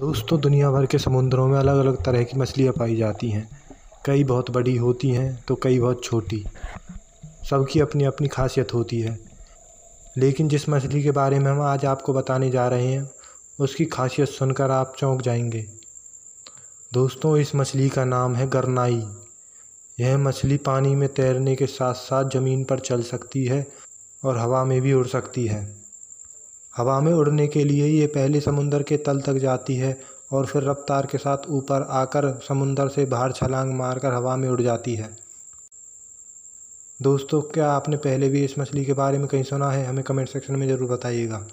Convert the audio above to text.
दोस्तों दुनिया भर के समुद्रों में अलग अलग तरह की मछलियाँ पाई जाती हैं कई बहुत बड़ी होती हैं तो कई बहुत छोटी सबकी अपनी अपनी खासियत होती है लेकिन जिस मछली के बारे में हम आज आपको बताने जा रहे हैं उसकी खासियत सुनकर आप चौंक जाएंगे दोस्तों इस मछली का नाम है गरनाई यह मछली पानी में तैरने के साथ साथ ज़मीन पर चल सकती है और हवा में भी उड़ सकती है हवा में उड़ने के लिए ये पहले समुंदर के तल तक जाती है और फिर रफ्तार के साथ ऊपर आकर समुंदर से बाहर छलांग मारकर हवा में उड़ जाती है दोस्तों क्या आपने पहले भी इस मछली के बारे में कहीं सुना है हमें कमेंट सेक्शन में ज़रूर बताइएगा